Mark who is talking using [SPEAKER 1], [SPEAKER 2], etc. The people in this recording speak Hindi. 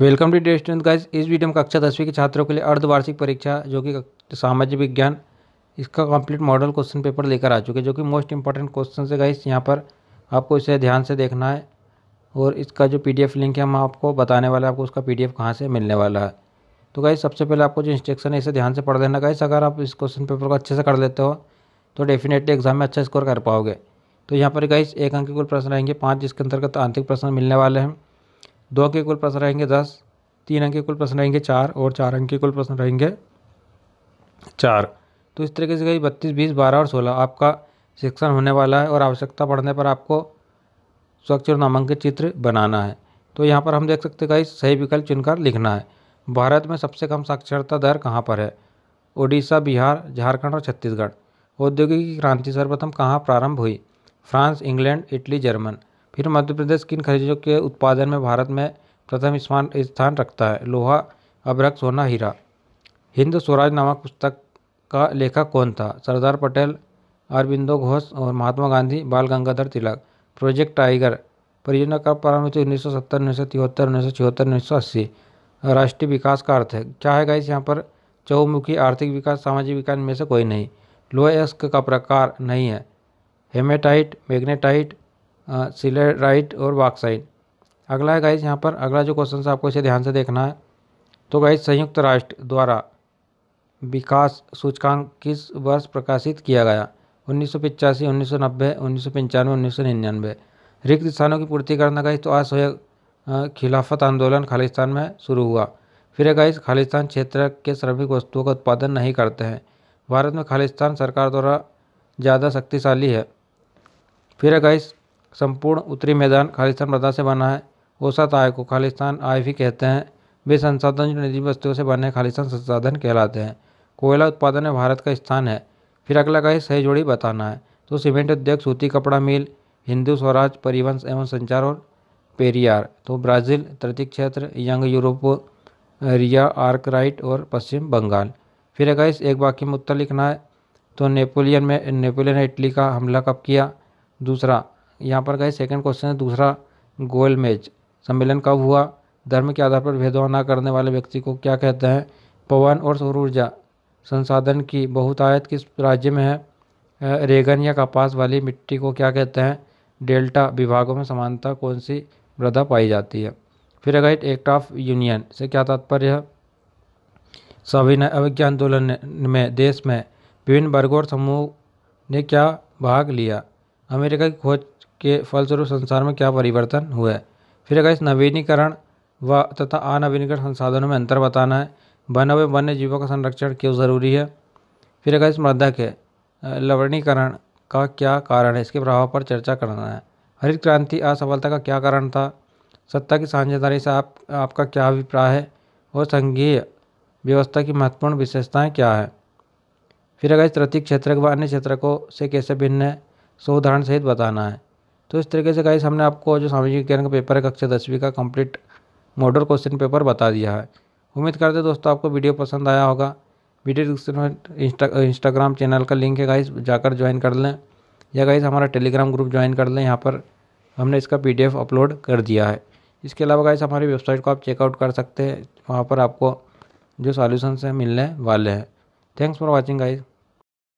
[SPEAKER 1] welcome today student guys इस वीडियो में कक्षा दसवीं के छात्रों के लिए अर्धवार्षिक परीक्षा जो कि सामाजिक विज्ञान इसका कंप्लीट मॉडल क्वेश्चन पेपर लेकर आ चुके हैं जो कि मोस्ट इंपॉर्टेंट क्वेश्चन है गाइज यहाँ पर आपको इसे ध्यान से देखना है और इसका जो पी लिंक है हम आपको बताने वाले है आपको उसका पी डी कहाँ से मिलने वाला है तो गाइज सबसे पहले आपको जो इंस्ट्रक्शन है इसे ध्यान से पढ़ देना गाइज अगर आप इस क्वेश्चन पेपर को अच्छे से कर लेते हो तो डेफिनेटली एग्जाम में अच्छा स्कोर कर पाओगे तो यहाँ पर गाइज एक अंक के कुल प्रश्न रहेंगे पाँच जिसके अंतर्गत आंतरिक प्रश्न मिलने वाले हैं दो के कुल प्रश्न रहेंगे दस तीन अंक के कुल प्रश्न रहेंगे चार और चार अंक के कुल प्रश्न रहेंगे चार तो इस तरीके से कहीं बत्तीस बीस बारह और सोलह आपका शिक्षण होने वाला है और आवश्यकता पड़ने पर आपको स्वच्छ और नामांकित चित्र बनाना है तो यहाँ पर हम देख सकते हैं सही विकल्प चुनकर लिखना है भारत में सबसे कम साक्षरता दर कहाँ पर है ओडिशा बिहार झारखंड और छत्तीसगढ़ औद्योगिक क्रांति सर्वप्रथम कहाँ प्रारंभ हुई फ्रांस इंग्लैंड इटली जर्मन फिर मध्य प्रदेश किन खनिजों के उत्पादन में भारत में प्रथम स्थान स्थान रखता है लोहा अभ्रक सोना हीरा हिंद स्वराज नामक पुस्तक का लेखक कौन था सरदार पटेल अरबिंदो घोष और महात्मा गांधी बाल गंगाधर तिलक प्रोजेक्ट टाइगर परियोजना का प्रारंभ उन्नीस सौ सत्तर उन्नीस सौ तिहत्तर उन्नीस सौ छिहत्तर उन्नीस सौ अस्सी राष्ट्रीय विकास का अर्थ है क्या है गाइस यहाँ पर चौमुखी आर्थिक विकास सामाजिक विकास में से कोई नहीं लोहे अस्क का प्रकार नहीं है हेमेटाइट मैग्नेटाइट सिले राइट और वाक साइड अगला है गाइज यहाँ पर अगला जो क्वेश्चन आपको इसे ध्यान से देखना है तो गाइज संयुक्त राष्ट्र द्वारा विकास सूचकांक किस वर्ष प्रकाशित किया गया उन्नीस सौ पिचासी उन्नीस सौ नब्बे उन्नीस सौ पंचानवे उन्नीस सौ निन्यानवे रिक्त स्थानों की पूर्ति करना गाइज तो सोए खिलाफत आंदोलन खालिस्तान में शुरू हुआ फिर है गाइज खालिस्तान क्षेत्र के श्रमिक वस्तुओं का उत्पादन नहीं करते हैं भारत में खालिस्तान सरकार द्वारा ज़्यादा शक्तिशाली है फिर गाइस गाइज संपूर्ण उत्तरी मैदान खालिस्तान मृदा से बना है औसत आय को खालिस्तान आय भी कहते हैं वे संसाधन जो निजी वस्तुओं से बने खालिस्तान संसाधन कहलाते हैं कोयला उत्पादन में भारत का स्थान है फिर अगला का सही जोड़ी बताना है तो सीमेंट उद्योग सूती कपड़ा मिल हिंदू स्वराज परिवहन एवं संचार और पेरियार तो ब्राज़ील तृतीय क्षेत्र यंग यूरोप रिया आर्कराइट और पश्चिम बंगाल फिर इस एक वाक्य में उत्तर लिखना है तो नेपोलियन में नेपोलियन ने इटली का हमला कब किया दूसरा यहाँ पर गए सेकंड क्वेश्चन है दूसरा गोयल मेज सम्मेलन कब हुआ धर्म के आधार पर भेदभाव न करने वाले व्यक्ति को क्या कहते हैं पवन और सौर ऊर्जा संसाधन की बहुतायत किस राज्य में है रेगन या कपास वाली मिट्टी को क्या कहते हैं डेल्टा विभागों में समानता कौन सी मृदा पाई जाती है फिर अगर एक्ट ऑफ यूनियन से क्या तात्पर्य है सविनय अवज्ञा आंदोलन में देश में विभिन्न वर्गों और समूह ने क्या भाग लिया अमेरिका की खोज के फलस्वरूप संसार में क्या परिवर्तन हुआ है फिर अगर इस नवीनीकरण व तथा अनवीनीकरण संसाधनों में अंतर बताना है बने हुए वन्य जीवों का संरक्षण क्यों ज़रूरी है फिर अगर इस मृदा के लवणीकरण का क्या कारण है इसके प्रभाव पर चर्चा करना है हरित क्रांति असफलता का क्या कारण था सत्ता की साझेदारी से आप आपका क्या अभिप्राय है और संघीय व्यवस्था की महत्वपूर्ण विशेषताएं क्या है फिर अगर इस तृतीय क्षेत्र व अन्य क्षेत्र को से कैसे भिन्न है सो उदाहरण सहित बताना है तो इस तरीके से गाइस हमने आपको जो सामाजिक विज्ञान का पेपर है कक्षा दसवीं का कंप्लीट मॉडल क्वेश्चन पेपर बता दिया है उम्मीद करते हैं दोस्तों आपको वीडियो पसंद आया होगा वीडियो डिस्क्रिप्शन में इंस्टा इंस्टाग्राम चैनल का लिंक है गाइस जाकर ज्वाइन कर लें या गाइस हमारा टेलीग्राम ग्रुप ज्वाइन कर लें यहाँ पर हमने इसका पी अपलोड कर दिया है इसके अलावा गाइस हमारी वेबसाइट को आप चेकआउट कर सकते हैं वहाँ पर आपको जो सॉल्यूशंस हैं मिलने वाले हैं थैंक्स फॉर वॉचिंग गाइस